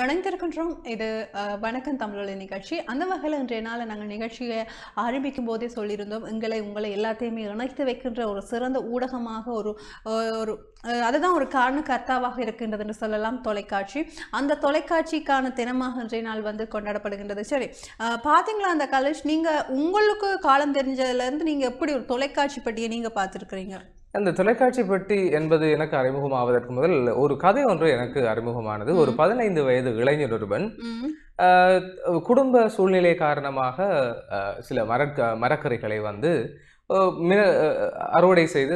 இணைந்திருக்கின்றோம் இது வணக்கம் தமிழ் நிகழ்ச்சி அந்த வகையில் இன்றைய நாள் நாங்கள் நிகழ்ச்சியை ஆரம்பிக்கும் போதே சொல்லியிருந்தோம் எங்களை உங்களை எல்லாத்தையுமே இணைத்து வைக்கின்ற ஒரு சிறந்த ஊடகமாக ஒரு ஒரு அதுதான் ஒரு காரண கர்த்தாவாக இருக்கின்றது என்று சொல்லலாம் தொலைக்காட்சி அந்த தொலைக்காட்சிக்கான தினமாக இன்றைய நாள் வந்து கொண்டாடப்படுகின்றது சரி பார்த்தீங்களா அந்த காலேஜ் நீங்கள் உங்களுக்கு காலம் தெரிஞ்சதுலேருந்து நீங்கள் எப்படி ஒரு தொலைக்காட்சி பட்டியை நீங்கள் பார்த்துருக்குறீங்க அந்த தொலைக்காட்சி பெட்டி என்பது எனக்கு அறிமுகமாவதற்கு முதல் ஒரு கதை ஒன்று எனக்கு அறிமுகமானது ஒரு பதினைந்து வயது இளைஞர் ஒருவன் குடும்ப சூழ்நிலை காரணமாக சில மரக்க மரக்கறிகளை வந்து அறுவடை செய்து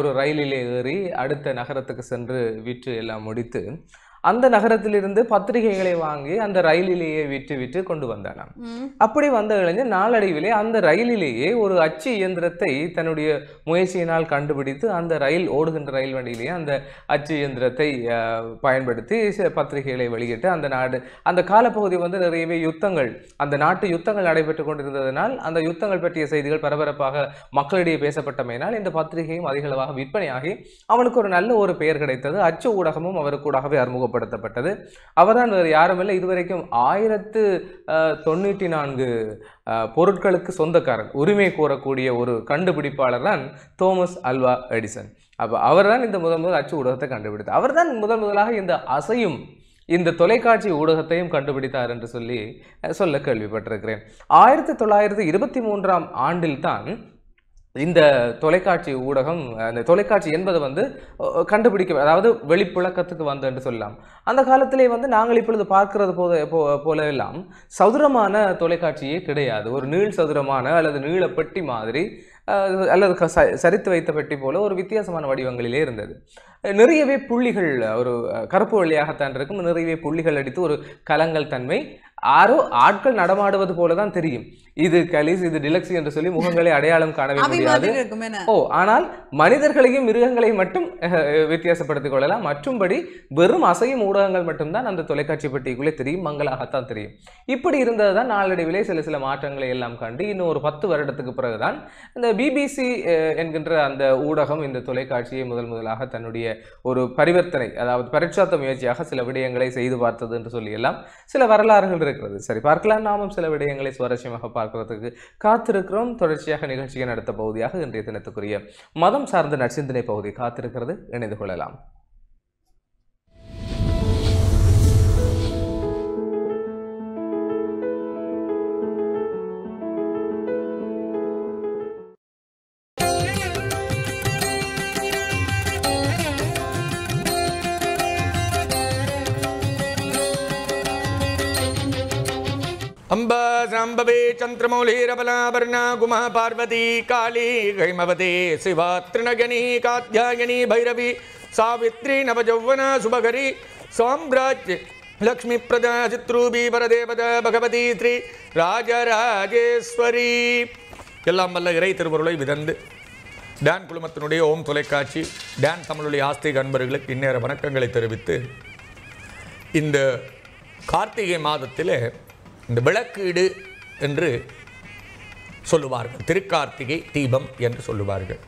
ஒரு ரயிலிலே ஏறி அடுத்த நகரத்துக்கு சென்று விற்று எல்லாம் முடித்து அந்த நகரத்திலிருந்து பத்திரிகைகளை வாங்கி அந்த ரயிலிலேயே விட்டு விட்டு கொண்டு வந்தாராம் அப்படி வந்த இளைஞர் நாளடைவிலே அந்த ரயிலிலேயே ஒரு அச்சு இயந்திரத்தை தன்னுடைய முயற்சியினால் கண்டுபிடித்து அந்த ரயில் ஓடுகின்ற ரயில் வண்டியிலேயே அந்த அச்சு இயந்திரத்தை பயன்படுத்தி பத்திரிகைகளை வெளியிட்டு அந்த நாடு அந்த காலப்பகுதி வந்து நிறையவே யுத்தங்கள் அந்த நாட்டு யுத்தங்கள் நடைபெற்று கொண்டிருந்ததனால் அந்த யுத்தங்கள் பற்றிய செய்திகள் பரபரப்பாக மக்களிடையே பேசப்பட்டமையினால் இந்த பத்திரிகையும் அதிகளவாக விற்பனையாகி அவனுக்கு ஒரு நல்ல ஒரு பெயர் கிடைத்தது அச்சு ஊடகமும் அவருக்கு ஊடாகவே அறிமுகம் அறிமுகப்படுத்தப்பட்டது தான் வேறு யாரும் இல்லை இதுவரைக்கும் ஆயிரத்து தொண்ணூற்றி நான்கு பொருட்களுக்கு சொந்தக்காரன் உரிமை கோரக்கூடிய ஒரு கண்டுபிடிப்பாளர் தான் தோமஸ் அல்வா எடிசன் அப்போ அவர் தான் இந்த முதல் முதல் அச்சு ஊடகத்தை கண்டுபிடித்தார் அவர் தான் முதல் முதலாக இந்த அசையும் இந்த தொலைக்காட்சி ஊடகத்தையும் கண்டுபிடித்தார் என்று சொல்லி சொல்ல கேள்விப்பட்டிருக்கிறேன் ஆயிரத்தி தொள்ளாயிரத்தி இருபத்தி மூன்றாம் ஆண்டில் தான் இந்த தொலைக்காட்சி ஊடகம் அந்த தொலைக்காட்சி என்பது வந்து கண்டுபிடிக்க அதாவது வெளிப்புழக்கத்துக்கு வந்து என்று சொல்லலாம் அந்த காலத்திலே வந்து நாங்கள் இப்பொழுது பார்க்கறது போத எல்லாம் சதுரமான தொலைக்காட்சியே கிடையாது ஒரு நீள் சதுரமான அல்லது நீளப்பட்டி பெட்டி மாதிரி அல்லது சரித்து வைத்த பெட்டி போல ஒரு வித்தியாசமான வடிவங்களிலே இருந்தது நிறையவே புள்ளிகள் ஒரு கருப்பு வழியாகத்தான் இருக்கும் நிறையவே புள்ளிகள் அடித்து ஒரு கலங்கள் தன்மை ஆரோ ஆட்கள் நடமாடுவது போலதான் தெரியும் இது கலிஸ் இது டிலக்ஸ் என்று சொல்லி முகங்களை அடையாளம் காணவே முடியாது ஓ ஆனால் மனிதர்களையும் மிருகங்களையும் மட்டும் வித்தியாசப்படுத்திக் கொள்ளலாம் மற்றும்படி வெறும் அசையும் ஊடகங்கள் மட்டும்தான் அந்த தொலைக்காட்சி பெட்டிக்குள்ளே தெரியும் மங்களாகத்தான் தெரியும் இப்படி இருந்தது தான் நாளடைவிலே சில சில மாற்றங்களை எல்லாம் கண்டு இன்னும் ஒரு பத்து வருடத்துக்கு பிறகுதான் இந்த பிபிசி என்கின்ற அந்த ஊடகம் இந்த தொலைக்காட்சியை முதல் முதலாக தன்னுடைய ஒரு பரிவர்த்தனை அதாவது பரிட்சாத்த முயற்சியாக சில விடயங்களை செய்து பார்த்தது என்று சொல்லி எல்லாம் சில வரலாறுகள் இருக்கிறது சரி பார்க்கலாம் நாமும் சில விடயங்களை சுவாரஸ்யமாக பார்க்கறதுக்கு காத்திருக்கிறோம் தொடர்ச்சியாக நிகழ்ச்சியை நடத்த பகுதியாக இன்றைய தினத்துக்குரிய மதம் சார்ந்த நற்சிந்தனை பகுதி காத்திருக்கிறது இணைந்து கொள்ளலாம் नीलाम्बवे चन्द्रमौलीरबलाभरणा பார்வதி காளி काली சிவா शिवा तृणगणी பைரவி भैरवी सावित्री சுபகரி शुभकरी லக்ஷ்மி लक्ष्मीप्रदा சித்ரூபி வரதேவத பகவதி ஸ்ரீ ராஜராஜேஸ்வரி எல்லாம் வல்ல இறை திருவருளை விதந்து டான் குழுமத்தினுடைய ஓம் தொலைக்காட்சி டான் தமிழுடைய ஆஸ்திக அன்பர்களுக்கு இந்நேர வணக்கங்களை தெரிவித்து இந்த கார்த்திகை மாதத்தில் இந்த விளக்கீடு என்று சொல்லுவார்கள் திருக்கார்த்திகை தீபம் என்று சொல்லுவார்கள்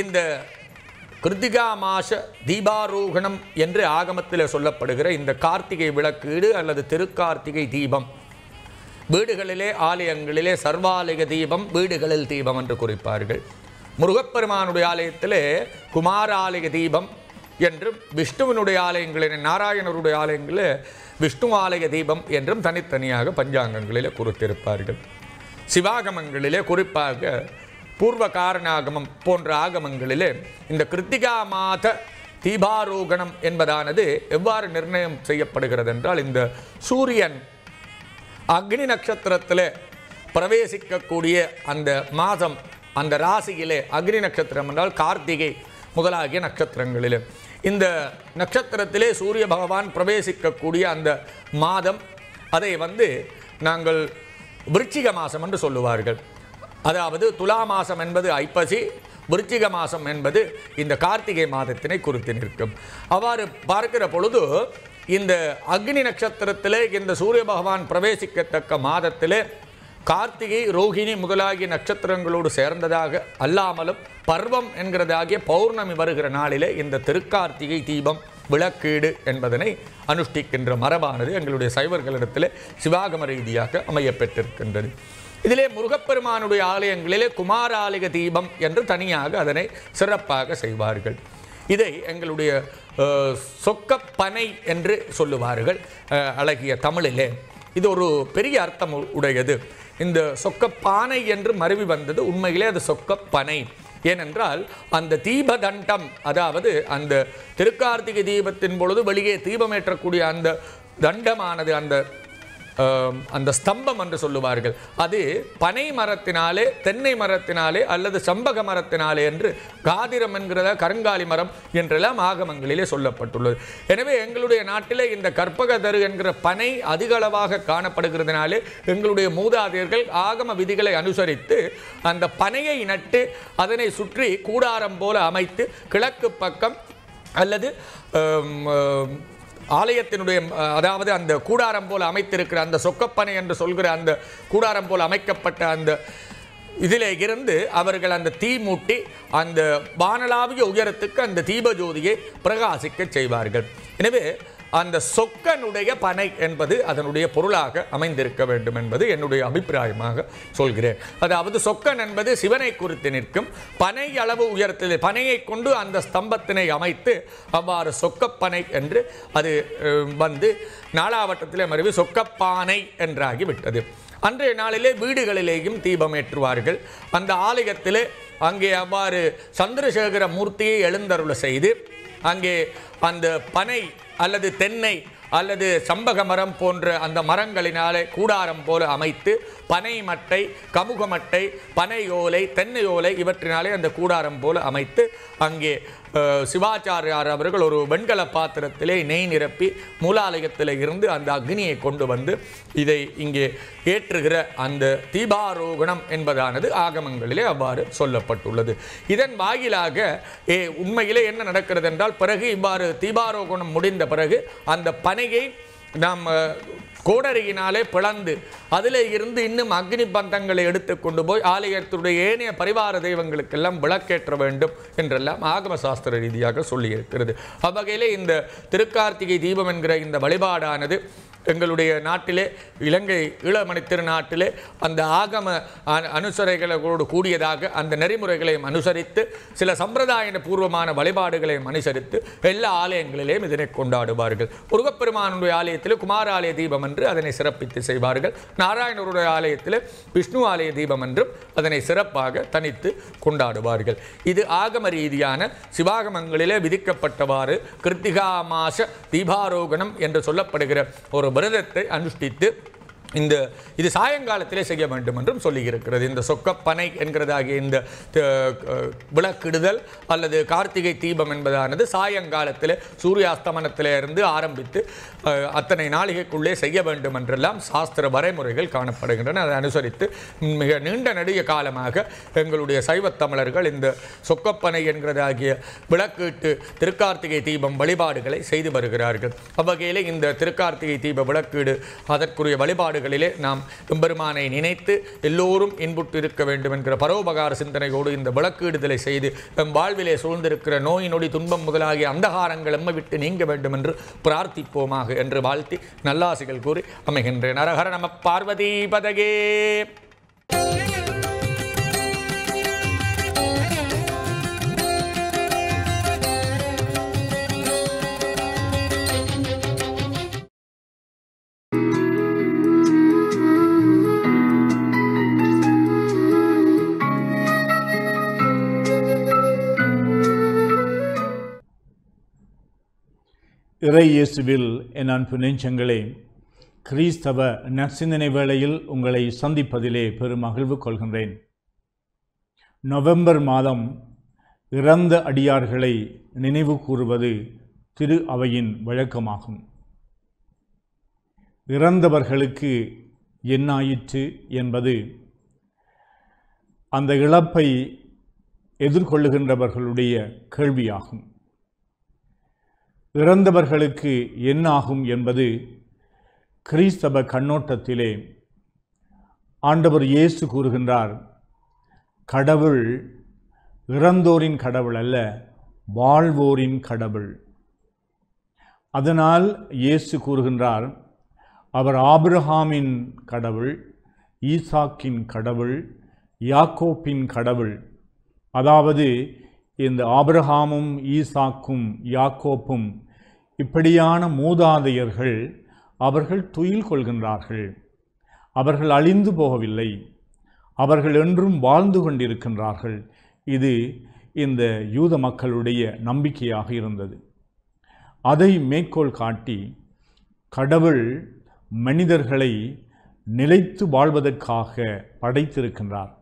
இந்த கிருத்திகா மாச தீபாரோகணம் என்று ஆகமத்தில் சொல்லப்படுகிற இந்த கார்த்திகை விளக்கீடு அல்லது திருக்கார்த்திகை தீபம் வீடுகளிலே ஆலயங்களிலே சர்வாலய தீபம் வீடுகளில் தீபம் என்று குறிப்பார்கள் முருகப்பெருமானுடைய ஆலயத்திலே குமாராலய தீபம் என்றும் விஷ்ணுவினுடைய ஆலயங்களில் நாராயணருடைய ஆலயங்களில் விஷ்ணு ஆலய தீபம் என்றும் தனித்தனியாக பஞ்சாங்கங்களிலே குறித்திருப்பார்கள் சிவாகமங்களிலே குறிப்பாக பூர்வ காரணாகமம் போன்ற ஆகமங்களிலே இந்த கிருத்திகா மாத தீபாரோகணம் என்பதானது எவ்வாறு நிர்ணயம் செய்யப்படுகிறது என்றால் இந்த சூரியன் அக்னி நட்சத்திரத்தில் பிரவேசிக்கக்கூடிய அந்த மாதம் அந்த ராசியிலே அக்னி நட்சத்திரம் என்றால் கார்த்திகை முதலாகிய நட்சத்திரங்களிலே இந்த நட்சத்திரத்திலே சூரிய பகவான் பிரவேசிக்கக்கூடிய அந்த மாதம் அதை வந்து நாங்கள் விருச்சிக மாதம் என்று சொல்லுவார்கள் அதாவது துலா மாதம் என்பது ஐப்பசி விருச்சிக மாதம் என்பது இந்த கார்த்திகை மாதத்தினை குறித்து நிற்கும் அவ்வாறு பார்க்கிற பொழுது இந்த அக்னி நட்சத்திரத்திலே இந்த சூரிய பகவான் பிரவேசிக்கத்தக்க மாதத்திலே கார்த்திகை ரோஹிணி முதலாகிய நட்சத்திரங்களோடு சேர்ந்ததாக அல்லாமலும் பர்வம் என்கிறதாகிய பௌர்ணமி வருகிற நாளிலே இந்த திருக்கார்த்திகை தீபம் விளக்கீடு என்பதனை அனுஷ்டிக்கின்ற மரபானது எங்களுடைய சைவர்களிடத்தில் சிவாகம ரீதியாக அமையப்பெற்றிருக்கின்றது இதிலே முருகப்பெருமானுடைய ஆலயங்களிலே குமாராலய தீபம் என்று தனியாக அதனை சிறப்பாக செய்வார்கள் இதை எங்களுடைய சொக்கப்பனை என்று சொல்லுவார்கள் அழகிய தமிழிலே இது ஒரு பெரிய அர்த்தம் உடையது இந்த சொக்கப்பானை என்று மருவி வந்தது உண்மையிலே அது சொக்கப்பனை ஏனென்றால் அந்த தீபதண்டம் அதாவது அந்த திருக்கார்த்திகை தீபத்தின் பொழுது வெளியே தீபமேற்றக்கூடிய அந்த தண்டமானது அந்த அந்த ஸ்தம்பம் என்று சொல்லுவார்கள் அது பனை மரத்தினாலே தென்னை மரத்தினாலே அல்லது சம்பக மரத்தினாலே என்று காதிரம் என்கிற கருங்காலி மரம் என்றெல்லாம் ஆகமங்களிலே சொல்லப்பட்டுள்ளது எனவே எங்களுடைய நாட்டிலே இந்த கற்பக தரு என்கிற பனை அதிகளவாக காணப்படுகிறதுனாலே எங்களுடைய மூதாதையர்கள் ஆகம விதிகளை அனுசரித்து அந்த பனையை நட்டு அதனை சுற்றி கூடாரம் போல அமைத்து கிழக்கு பக்கம் அல்லது ஆலயத்தினுடைய அதாவது அந்த கூடாரம் போல் அமைத்திருக்கிற அந்த சொக்கப்பனை என்று சொல்கிற அந்த கூடாரம் போல் அமைக்கப்பட்ட அந்த இதிலே இருந்து அவர்கள் அந்த தீ மூட்டி அந்த வானலாவிய உயரத்துக்கு அந்த தீபஜோதியை பிரகாசிக்க செய்வார்கள் எனவே அந்த சொக்கனுடைய பனை என்பது அதனுடைய பொருளாக அமைந்திருக்க வேண்டும் என்பது என்னுடைய அபிப்பிராயமாக சொல்கிறேன் அதாவது சொக்கன் என்பது சிவனை குறித்து நிற்கும் பனை அளவு உயரத்தில் பனையை கொண்டு அந்த ஸ்தம்பத்தினை அமைத்து அவ்வாறு சொக்கப்பனை என்று அது வந்து நாலாவட்டத்திலே மறுவி சொக்கப்பானை என்றாகி விட்டது அன்றைய நாளிலே வீடுகளிலேயும் தீபம் ஏற்றுவார்கள் அந்த ஆலயத்திலே அங்கே அவ்வாறு சந்திரசேகர மூர்த்தியை எழுந்தருள செய்து அங்கே அந்த பனை அல்லது தென்னை அல்லது சம்பக மரம் போன்ற அந்த மரங்களினாலே கூடாரம் போல அமைத்து பனை மட்டை கமுகமட்டை பனை ஓலை தென்னை ஓலை இவற்றினாலே அந்த கூடாரம் போல அமைத்து அங்கே சிவாச்சாரியார் அவர்கள் ஒரு வெண்கல பாத்திரத்திலே நெய் நிரப்பி மூலாலயத்தில் இருந்து அந்த அக்னியை கொண்டு வந்து இதை இங்கே ஏற்றுகிற அந்த தீபாரோகணம் என்பதானது ஆகமங்களிலே அவ்வாறு சொல்லப்பட்டுள்ளது இதன் வாயிலாக ஏ உண்மையிலே என்ன நடக்கிறது என்றால் பிறகு இவ்வாறு தீபாரோகணம் முடிந்த பிறகு அந்த பனையை நாம் கோடரியினாலே பிளந்து அதில் இருந்து இன்னும் அக்னி பந்தங்களை எடுத்து கொண்டு போய் ஆலயத்துடைய ஏனைய பரிவார தெய்வங்களுக்கெல்லாம் விளக்கேற்ற வேண்டும் என்றெல்லாம் ஆகம சாஸ்திர ரீதியாக சொல்லியிருக்கிறது அவ்வகையில் இந்த திருக்கார்த்திகை தீபம் என்கிற இந்த வழிபாடானது எங்களுடைய நாட்டிலே இலங்கை ஈழமணி திருநாட்டிலே அந்த ஆகம அனுசரைகளோடு கூடியதாக அந்த நெறிமுறைகளையும் அனுசரித்து சில சம்பிரதாய பூர்வமான வழிபாடுகளையும் அனுசரித்து எல்லா ஆலயங்களிலேயும் இதனை கொண்டாடுவார்கள் முருகப்பெருமானுடைய ஆலயத்தில் குமார ஆலய தீபம் என்று அதனை சிறப்பித்து செய்வார்கள் நாராயணருடைய ஆலயத்தில் விஷ்ணு ஆலய தீபம் என்றும் அதனை சிறப்பாக தனித்து கொண்டாடுவார்கள் இது ஆகம ரீதியான சிவாகமங்களிலே விதிக்கப்பட்டவாறு கிருத்திகா மாச தீபாரோகணம் என்று சொல்லப்படுகிற ஒரு விரதத்தை அனுஷ்டித்து இந்த இது சாயங்காலத்திலே செய்ய வேண்டும் என்றும் சொல்லியிருக்கிறது இந்த சொக்கப்பனை என்கிறதாகிய இந்த விளக்கிடுதல் அல்லது கார்த்திகை தீபம் என்பதானது சாயங்காலத்தில் சூரிய சூரியாஸ்தமனத்திலிருந்து ஆரம்பித்து அத்தனை நாளிகைக்குள்ளே செய்ய வேண்டும் என்றெல்லாம் சாஸ்திர வரைமுறைகள் காணப்படுகின்றன அதை அனுசரித்து மிக நீண்ட நடிக காலமாக எங்களுடைய தமிழர்கள் இந்த சொக்கப்பனை என்கிறதாகிய விளக்கீட்டு திருக்கார்த்திகை தீபம் வழிபாடுகளை செய்து வருகிறார்கள் அவ்வகையில் இந்த திருக்கார்த்திகை தீப விளக்கீடு அதற்குரிய வழிபாடு நாடுகளிலே நாம் எம்பெருமானை நினைத்து எல்லோரும் இன்புட்டு இருக்க வேண்டும் என்கிற பரோபகார சிந்தனையோடு இந்த விளக்கீடுதலை செய்து எம் வாழ்விலே சூழ்ந்திருக்கிற நோய் நொடி துன்பம் முதலாகிய அந்தகாரங்கள் எம்மை விட்டு நீங்க வேண்டும் என்று பிரார்த்திப்போமாக என்று வாழ்த்தி நல்லாசிகள் கூறி அமைகின்றேன் நரஹர நம பார்வதி பதகே இறை இயேசுவில் என் அன்பு நெஞ்சங்களே கிறிஸ்தவ நற்சிந்தனை வேளையில் உங்களை சந்திப்பதிலே பெரும் மகிழ்வு கொள்கின்றேன் நவம்பர் மாதம் இறந்த அடியார்களை நினைவு கூறுவது திரு அவையின் வழக்கமாகும் இறந்தவர்களுக்கு என்னாயிற்று என்பது அந்த இழப்பை எதிர்கொள்ளுகின்றவர்களுடைய கேள்வியாகும் இறந்தவர்களுக்கு என்னாகும் என்பது கிறிஸ்தவ கண்ணோட்டத்திலே ஆண்டவர் இயேசு கூறுகின்றார் கடவுள் இறந்தோரின் கடவுள் அல்ல வாழ்வோரின் கடவுள் அதனால் இயேசு கூறுகின்றார் அவர் ஆபிரஹாமின் கடவுள் ஈசாக்கின் கடவுள் யாக்கோப்பின் கடவுள் அதாவது இந்த ஆபிரஹாமும் ஈசாக்கும் யாக்கோப்பும் இப்படியான மூதாதையர்கள் அவர்கள் துயில் கொள்கின்றார்கள் அவர்கள் அழிந்து போகவில்லை அவர்கள் என்றும் வாழ்ந்து கொண்டிருக்கின்றார்கள் இது இந்த யூத மக்களுடைய நம்பிக்கையாக இருந்தது அதை மேற்கோள் காட்டி கடவுள் மனிதர்களை நிலைத்து வாழ்வதற்காக படைத்திருக்கின்றார்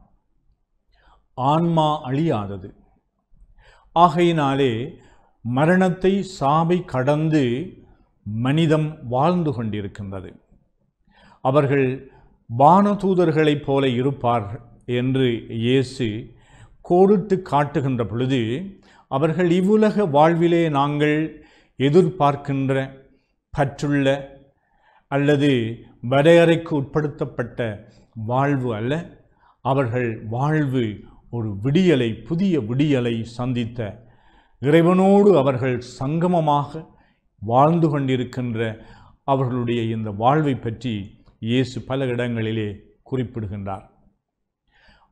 ஆன்மா அழியாதது ஆகையினாலே மரணத்தை சாவை கடந்து மனிதம் வாழ்ந்து கொண்டிருக்கின்றது அவர்கள் வானதூதர்களைப் போல இருப்பார் என்று இயேசு கோடிட்டு காட்டுகின்ற பொழுது அவர்கள் இவ்வுலக வாழ்விலே நாங்கள் எதிர்பார்க்கின்ற பற்றுள்ள அல்லது வரையறைக்கு உட்படுத்தப்பட்ட வாழ்வு அல்ல அவர்கள் வாழ்வு ஒரு விடியலை புதிய விடியலை சந்தித்த இறைவனோடு அவர்கள் சங்கமமாக வாழ்ந்து கொண்டிருக்கின்ற அவர்களுடைய இந்த வாழ்வை பற்றி இயேசு பல இடங்களிலே குறிப்பிடுகின்றார்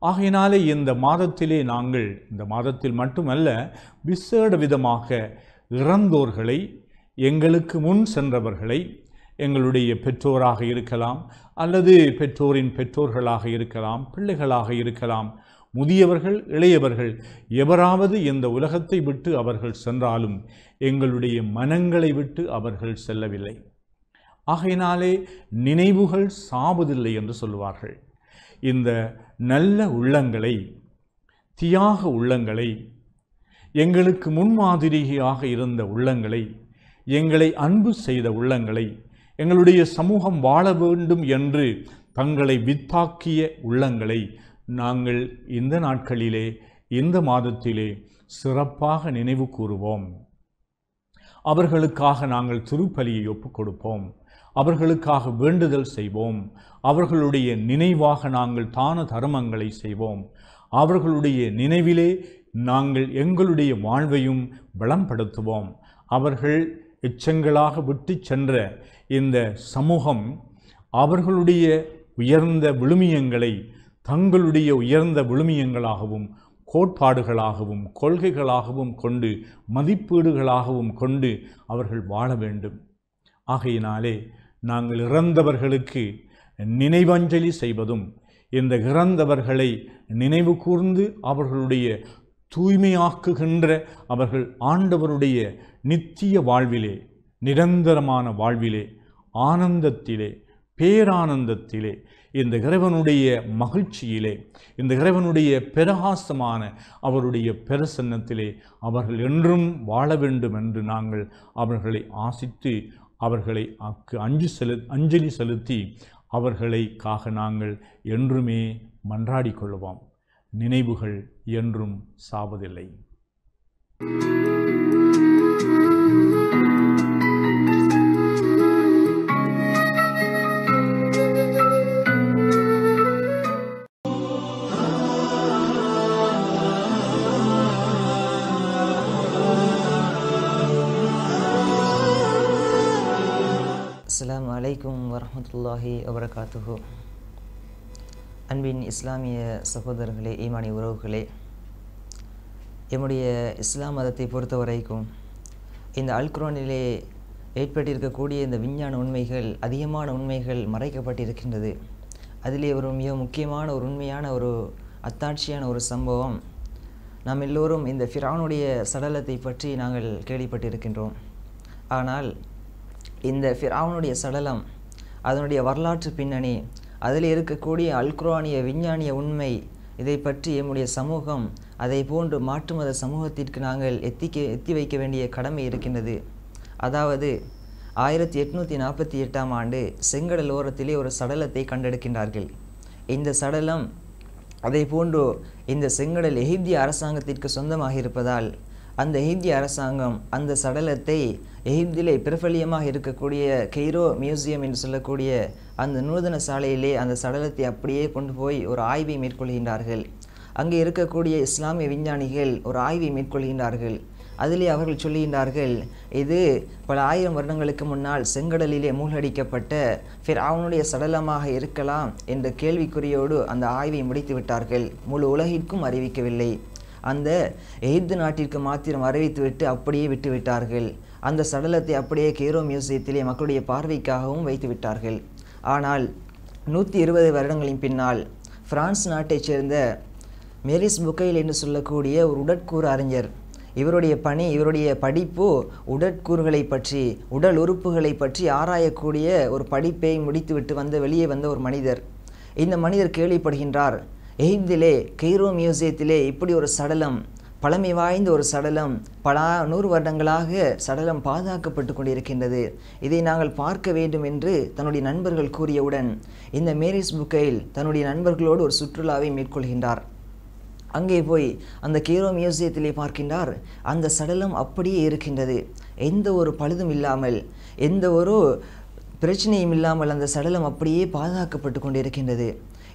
ஆகையினாலே இந்த மாதத்திலே நாங்கள் இந்த மாதத்தில் மட்டுமல்ல விசேட விதமாக இறந்தோர்களை எங்களுக்கு முன் சென்றவர்களை எங்களுடைய பெற்றோராக இருக்கலாம் அல்லது பெற்றோரின் பெற்றோர்களாக இருக்கலாம் பிள்ளைகளாக இருக்கலாம் முதியவர்கள் இளையவர்கள் எவராவது இந்த உலகத்தை விட்டு அவர்கள் சென்றாலும் எங்களுடைய மனங்களை விட்டு அவர்கள் செல்லவில்லை ஆகையினாலே நினைவுகள் சாவதில்லை என்று சொல்வார்கள் இந்த நல்ல உள்ளங்களை தியாக உள்ளங்களை எங்களுக்கு முன்மாதிரியாக இருந்த உள்ளங்களை எங்களை அன்பு செய்த உள்ளங்களை எங்களுடைய சமூகம் வாழ வேண்டும் என்று தங்களை வித்தாக்கிய உள்ளங்களை நாங்கள் இந்த நாட்களிலே இந்த மாதத்திலே சிறப்பாக நினைவு கூறுவோம் அவர்களுக்காக நாங்கள் திருப்பலியை ஒப்புக் கொடுப்போம் அவர்களுக்காக வேண்டுதல் செய்வோம் அவர்களுடைய நினைவாக நாங்கள் தான தர்மங்களை செய்வோம் அவர்களுடைய நினைவிலே நாங்கள் எங்களுடைய வாழ்வையும் பலம்படுத்துவோம் அவர்கள் எச்சங்களாக விட்டு சென்ற இந்த சமூகம் அவர்களுடைய உயர்ந்த விழுமியங்களை தங்களுடைய உயர்ந்த விழுமியங்களாகவும் கோட்பாடுகளாகவும் கொள்கைகளாகவும் கொண்டு மதிப்பீடுகளாகவும் கொண்டு அவர்கள் வாழ வேண்டும் ஆகையினாலே நாங்கள் இறந்தவர்களுக்கு நினைவஞ்சலி செய்வதும் இந்த இறந்தவர்களை நினைவு கூர்ந்து அவர்களுடைய தூய்மையாக்குகின்ற அவர்கள் ஆண்டவருடைய நித்திய வாழ்விலே நிரந்தரமான வாழ்விலே ஆனந்தத்திலே பேரானந்தத்திலே இந்த இறைவனுடைய மகிழ்ச்சியிலே இந்த இறைவனுடைய பிரகாசமான அவருடைய பிரசன்னத்திலே அவர்கள் என்றும் வாழ வேண்டும் என்று நாங்கள் அவர்களை ஆசித்து அவர்களை அக்கு அஞ்சு செலு அஞ்சலி செலுத்தி அவர்களைக்காக நாங்கள் என்றுமே மன்றாடி கொள்வோம் நினைவுகள் என்றும் சாவதில்லை thank you வரமத்துல்லாஹி வபரகாத்துஹு அன்பின் இஸ்லாமிய சகோதரர்களே ஈமானி உறவுகளே எம்முடைய இஸ்லாம் மதத்தை பொறுத்த வரைக்கும் இந்த அல்குரானிலே ஏற்பட்டிருக்கக்கூடிய இந்த விஞ்ஞான உண்மைகள் அதிகமான உண்மைகள் மறைக்கப்பட்டிருக்கின்றது அதிலே ஒரு மிக முக்கியமான ஒரு உண்மையான ஒரு அத்தாட்சியான ஒரு சம்பவம் நாம் எல்லோரும் இந்த ஃபிரானுடைய சடலத்தை பற்றி நாங்கள் கேள்விப்பட்டிருக்கின்றோம் ஆனால் இந்த ஃபிரானுடைய சடலம் அதனுடைய வரலாற்று பின்னணி அதில் இருக்கக்கூடிய அல்குரானிய விஞ்ஞானிய உண்மை இதை பற்றி எம்முடைய சமூகம் அதை போன்று மாற்று மத சமூகத்திற்கு நாங்கள் எத்திக்க எத்தி வைக்க வேண்டிய கடமை இருக்கின்றது அதாவது ஆயிரத்தி எட்நூற்றி நாற்பத்தி எட்டாம் ஆண்டு செங்கடல் ஓரத்திலே ஒரு சடலத்தை கண்டெடுக்கின்றார்கள் இந்த சடலம் அதை போன்று இந்த செங்கடல் எகிப்திய அரசாங்கத்திற்கு சொந்தமாக இருப்பதால் அந்த எகிப்திய அரசாங்கம் அந்த சடலத்தை எகிப்திலே பிரபலியமாக இருக்கக்கூடிய கெய்ரோ மியூசியம் என்று சொல்லக்கூடிய அந்த நூதன சாலையிலே அந்த சடலத்தை அப்படியே கொண்டு போய் ஒரு ஆய்வை மேற்கொள்கின்றார்கள் அங்கே இருக்கக்கூடிய இஸ்லாமிய விஞ்ஞானிகள் ஒரு ஆய்வை மேற்கொள்கின்றார்கள் அதிலே அவர்கள் சொல்லுகின்றார்கள் இது பல ஆயிரம் வருடங்களுக்கு முன்னால் செங்கடலிலே மூழ்கடிக்கப்பட்ட ஃபிர் அவனுடைய சடலமாக இருக்கலாம் என்ற கேள்விக்குறியோடு அந்த ஆய்வை முடித்து விட்டார்கள் முழு உலகிற்கும் அறிவிக்கவில்லை அந்த எகிப்து நாட்டிற்கு மாத்திரம் விட்டு அப்படியே விட்டுவிட்டார்கள் அந்த சடலத்தை அப்படியே கேரோ மியூசியத்திலே மக்களுடைய பார்வைக்காகவும் வைத்து விட்டார்கள் ஆனால் நூற்றி இருபது வருடங்களின் பின்னால் பிரான்ஸ் நாட்டைச் சேர்ந்த மேரிஸ் புக்கையில் என்று சொல்லக்கூடிய ஒரு உடற்கூறு அறிஞர் இவருடைய பணி இவருடைய படிப்பு உடற்கூறுகளை பற்றி உடல் உறுப்புகளை பற்றி ஆராயக்கூடிய ஒரு படிப்பை முடித்துவிட்டு வந்து வெளியே வந்த ஒரு மனிதர் இந்த மனிதர் கேள்விப்படுகின்றார் எகிப்திலே கெய்ரோ மியூசியத்திலே இப்படி ஒரு சடலம் பழமை வாய்ந்த ஒரு சடலம் பல நூறு வருடங்களாக சடலம் பாதுகாக்கப்பட்டு கொண்டிருக்கின்றது இதை நாங்கள் பார்க்க வேண்டும் என்று தன்னுடைய நண்பர்கள் கூறியவுடன் இந்த மேரிஸ் புக்கையில் தன்னுடைய நண்பர்களோடு ஒரு சுற்றுலாவை மேற்கொள்கின்றார் அங்கே போய் அந்த கீரோ மியூசியத்திலே பார்க்கின்றார் அந்த சடலம் அப்படியே இருக்கின்றது எந்த ஒரு பழுதும் இல்லாமல் எந்த ஒரு பிரச்சனையும் இல்லாமல் அந்த சடலம் அப்படியே பாதுகாக்கப்பட்டு கொண்டிருக்கின்றது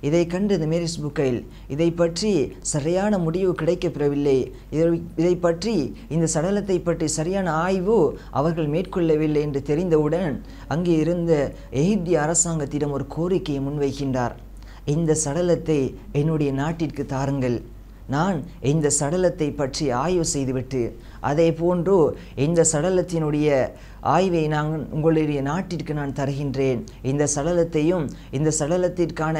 இதை கண்டு இந்த மேரிஸ் புக்கைல் இதை பற்றி சரியான முடிவு கிடைக்கப்பெறவில்லை இதை இதை பற்றி இந்த சடலத்தை பற்றி சரியான ஆய்வு அவர்கள் மேற்கொள்ளவில்லை என்று தெரிந்தவுடன் அங்கே இருந்த எகிப்திய அரசாங்கத்திடம் ஒரு கோரிக்கையை முன்வைக்கின்றார் இந்த சடலத்தை என்னுடைய நாட்டிற்கு தாருங்கள் நான் இந்த சடலத்தை பற்றி ஆய்வு செய்துவிட்டு அதே போன்று இந்த சடலத்தினுடைய ஆய்வை நான் உங்களுடைய நாட்டிற்கு நான் தருகின்றேன் இந்த சடலத்தையும் இந்த சடலத்திற்கான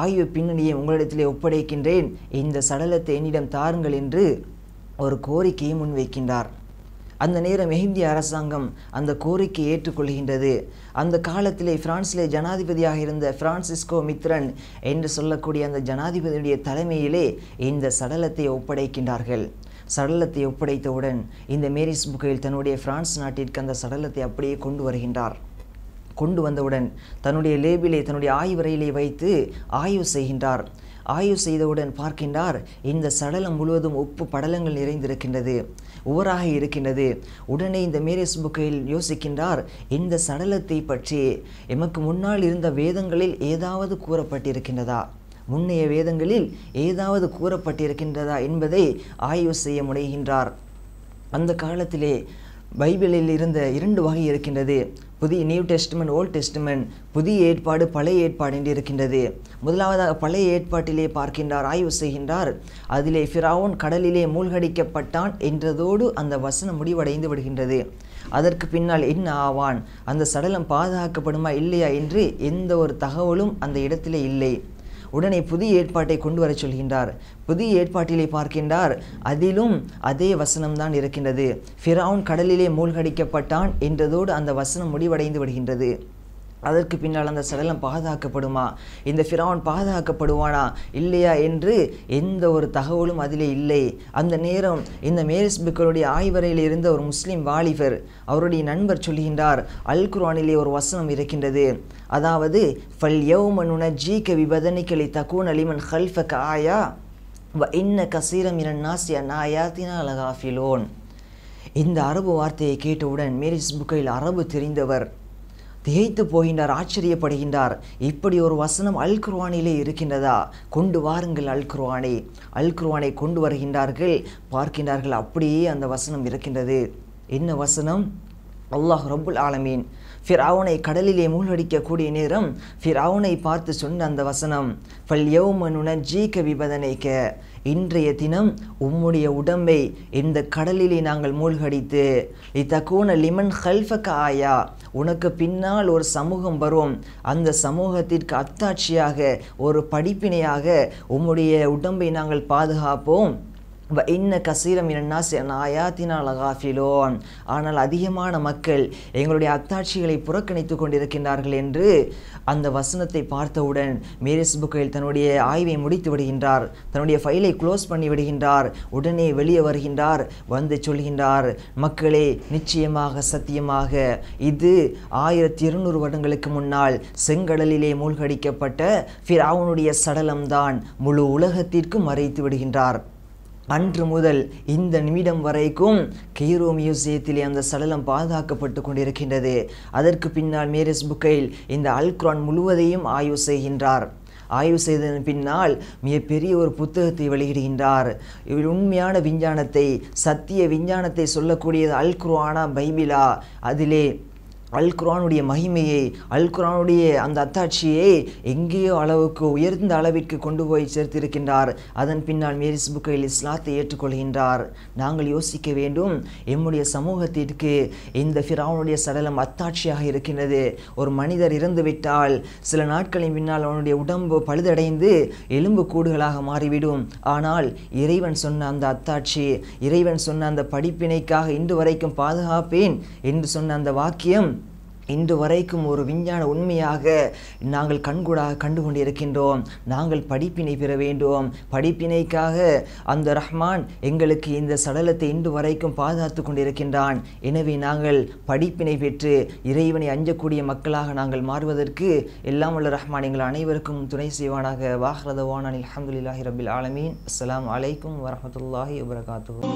ஆய்வு பின்னணியை உங்களிடத்திலே ஒப்படைக்கின்றேன் இந்த சடலத்தை என்னிடம் தாருங்கள் என்று ஒரு கோரிக்கையை முன்வைக்கின்றார் அந்த நேரம் எகிப்திய அரசாங்கம் அந்த கோரிக்கை ஏற்றுக்கொள்கின்றது அந்த காலத்திலே பிரான்சிலே ஜனாதிபதியாக இருந்த பிரான்சிஸ்கோ மித்ரன் என்று சொல்லக்கூடிய அந்த ஜனாதிபதியுடைய தலைமையிலே இந்த சடலத்தை ஒப்படைக்கின்றார்கள் சடலத்தை ஒப்படைத்தவுடன் இந்த மேரிஸ் புகையில் தன்னுடைய பிரான்ஸ் நாட்டிற்கு அந்த சடலத்தை அப்படியே கொண்டு வருகின்றார் கொண்டு வந்தவுடன் தன்னுடைய லேபிலே தன்னுடைய ஆய்வறையிலே வைத்து ஆய்வு செய்கின்றார் ஆய்வு செய்தவுடன் பார்க்கின்றார் இந்த சடலம் முழுவதும் உப்பு படலங்கள் நிறைந்திருக்கின்றது உவராக இருக்கின்றது உடனே இந்த மேரிஸ் புக்கையில் யோசிக்கின்றார் இந்த சடலத்தை பற்றி எமக்கு முன்னால் இருந்த வேதங்களில் ஏதாவது கூறப்பட்டிருக்கின்றதா முன்னைய வேதங்களில் ஏதாவது கூறப்பட்டிருக்கின்றதா என்பதை ஆய்வு செய்ய முனைகின்றார் அந்த காலத்திலே பைபிளில் இருந்த இரண்டு வகை இருக்கின்றது புதிய நியூ டெஸ்ட்மெண்ட் ஓல்ட் டெஸ்ட்மெண்ட் புதிய ஏற்பாடு பழைய ஏற்பாடு என்று இருக்கின்றது முதலாவதாக பழைய ஏற்பாட்டிலே பார்க்கின்றார் ஆய்வு செய்கின்றார் அதிலே ஃபிராவோன் கடலிலே மூழ்கடிக்கப்பட்டான் என்றதோடு அந்த வசனம் முடிவடைந்து விடுகின்றது அதற்கு பின்னால் என்ன ஆவான் அந்த சடலம் பாதுகாக்கப்படுமா இல்லையா என்று எந்த ஒரு தகவலும் அந்த இடத்திலே இல்லை உடனே புதிய ஏற்பாட்டை கொண்டு வர சொல்கின்றார் புதிய ஏற்பாட்டிலே பார்க்கின்றார் அதிலும் அதே வசனம்தான் இருக்கின்றது ஃபிரவுன் கடலிலே மூழ்கடிக்கப்பட்டான் என்றதோடு அந்த வசனம் முடிவடைந்து விடுகின்றது அதற்கு பின்னால் அந்த சடலம் பாதுகாக்கப்படுமா இந்த ஃபிராவன் பாதுகாக்கப்படுவானா இல்லையா என்று எந்த ஒரு தகவலும் அதிலே இல்லை அந்த நேரம் இந்த மேரிஸ் புக்களுடைய ஆய்வறையில் இருந்த ஒரு முஸ்லீம் வாலிபர் அவருடைய நண்பர் சொல்கின்றார் அல் குரானிலே ஒரு வசனம் இருக்கின்றது அதாவது ஃபல் யௌமனுன ஜீ கவி பதனிக்கலை தகுன் அலிமன் ஹல்ஃப காயா வ இன்ன கசீரம் இரன் நாசியா நாயாத்தினா அலகாஃபிலோன் இந்த அரபு வார்த்தையை கேட்டவுடன் மேரிஸ் புக்கையில் அரபு தெரிந்தவர் திகைத்து போகின்றார் ஆச்சரியப்படுகின்றார் இப்படி ஒரு வசனம் அல் குர்வானிலே இருக்கின்றதா கொண்டு வாருங்கள் அல் குர்வானை அல் குருவானை கொண்டு வருகின்றார்கள் பார்க்கின்றார்கள் அப்படியே அந்த வசனம் இருக்கின்றது என்ன வசனம் அல்லாஹ் ரபுல் ஆலமீன் ஃபிராவுனை கடலிலே மூழ்கடிக்கக்கூடிய நேரம் ஃபிராவுனை பார்த்து சொன்ன அந்த வசனம் ஃபல் யௌமனுன ஜீ கவிபதனைக்க இன்றைய தினம் உம்முடைய உடம்பை இந்த கடலிலே நாங்கள் மூழ்கடித்து இத்தகோன லிமன் ஹல்ஃபக ஆயா உனக்கு பின்னால் ஒரு சமூகம் வரும் அந்த சமூகத்திற்கு அத்தாட்சியாக ஒரு படிப்பினையாக உம்முடைய உடம்பை நாங்கள் பாதுகாப்போம் வ இன்ன கசீரம் இரண்டாசி ஆயாத்தினால் அகாஃபிலோன் ஆனால் அதிகமான மக்கள் எங்களுடைய அத்தாட்சிகளை புறக்கணித்து கொண்டிருக்கின்றார்கள் என்று அந்த வசனத்தை பார்த்தவுடன் மேரிஸ் புக்கையில் தன்னுடைய ஆய்வை முடித்து விடுகின்றார் தன்னுடைய ஃபைலை க்ளோஸ் பண்ணி விடுகின்றார் உடனே வெளியே வருகின்றார் வந்து சொல்கின்றார் மக்களே நிச்சயமாக சத்தியமாக இது ஆயிரத்தி இருநூறு வருடங்களுக்கு முன்னால் செங்கடலிலே மூழ்கடிக்கப்பட்ட ஃபிராவுனுடைய சடலம்தான் முழு உலகத்திற்கும் மறைத்து விடுகின்றார் அன்று முதல் இந்த நிமிடம் வரைக்கும் கெய்ரோ மியூசியத்திலே அந்த சடலம் பாதுகாக்கப்பட்டு கொண்டிருக்கின்றது அதற்கு பின்னால் மேரிஸ் புக்கையில் இந்த அல்க்ரான் முழுவதையும் ஆய்வு செய்கின்றார் ஆய்வு செய்ததன் பின்னால் மிகப்பெரிய ஒரு புத்தகத்தை வெளியிடுகின்றார் உண்மையான விஞ்ஞானத்தை சத்திய விஞ்ஞானத்தை சொல்லக்கூடியது அல் பைபிலா பைபிளா அதிலே அல் குரானுடைய மகிமையை அல் குரானுடைய அந்த அத்தாட்சியை எங்கேயோ அளவுக்கு உயர்ந்த அளவிற்கு கொண்டு போய் சேர்த்திருக்கின்றார் அதன் பின்னால் மேரிஸ் புக்கையில் இஸ்லாத்தை ஏற்றுக்கொள்கின்றார் நாங்கள் யோசிக்க வேண்டும் எம்முடைய சமூகத்திற்கு இந்த ஃபிராவனுடைய சடலம் அத்தாட்சியாக இருக்கின்றது ஒரு மனிதர் இறந்துவிட்டால் சில நாட்களின் பின்னால் அவனுடைய உடம்பு பழுதடைந்து எலும்பு கூடுகளாக மாறிவிடும் ஆனால் இறைவன் சொன்ன அந்த அத்தாட்சி இறைவன் சொன்ன அந்த படிப்பினைக்காக இன்று வரைக்கும் பாதுகாப்பேன் என்று சொன்ன அந்த வாக்கியம் இன்று வரைக்கும் ஒரு விஞ்ஞான உண்மையாக நாங்கள் கண்கூடாக கண்டு கொண்டிருக்கின்றோம் நாங்கள் படிப்பினை பெற வேண்டும் படிப்பினைக்காக அந்த ரஹ்மான் எங்களுக்கு இந்த சடலத்தை இன்று வரைக்கும் பாதுகாத்து கொண்டிருக்கின்றான் எனவே நாங்கள் படிப்பினை பெற்று இறைவனை அஞ்சக்கூடிய மக்களாக நாங்கள் மாறுவதற்கு எல்லாம் உள்ள ரஹ்மான் எங்கள் அனைவருக்கும் துணை செய்வானாக வாஹ்ரதவான் அனில் அஹமதுல்லாஹி ரபில் ஆலமீன் அஸ்லாம் அலைக்கும் வரமத்துல்லாஹி வபரகாத்து